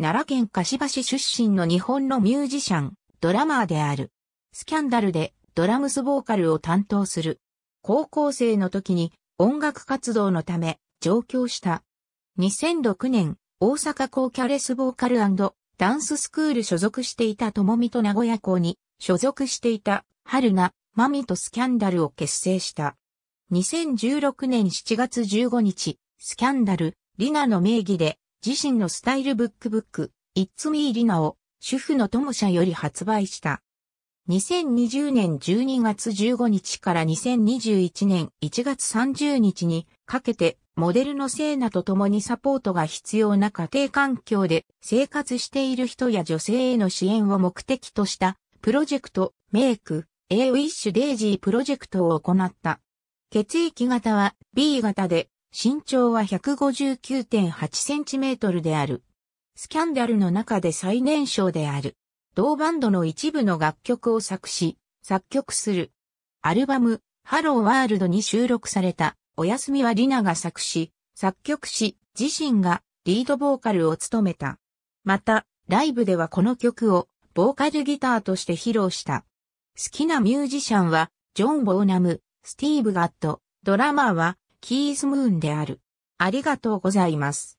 奈良県柏市出身の日本のミュージシャン、ドラマーである。スキャンダルでドラムスボーカルを担当する。高校生の時に音楽活動のため上京した。2006年、大阪高キャレスボーカルダンススクール所属していたともみと名古屋校に所属していた春菜、マミとスキャンダルを結成した。2016年7月15日、スキャンダル、リナの名義で自身のスタイルブックブック、It's Me リナを主婦の友社より発売した。2020年12月15日から2021年1月30日にかけてモデルのセーナと共にサポートが必要な家庭環境で生活している人や女性への支援を目的としたプロジェクトメイク A ウィッシュデイジープロジェクトを行った。血液型は B 型で身長は 159.8cm である。スキャンダルの中で最年少である。同バンドの一部の楽曲を作詞、作曲する。アルバム、ハローワールドに収録された、おやすみはリナが作詞、作曲し、自身がリードボーカルを務めた。また、ライブではこの曲を、ボーカルギターとして披露した。好きなミュージシャンは、ジョン・ボーナム、スティーブ・ガット、ドラマーは、キーズムーンである。ありがとうございます。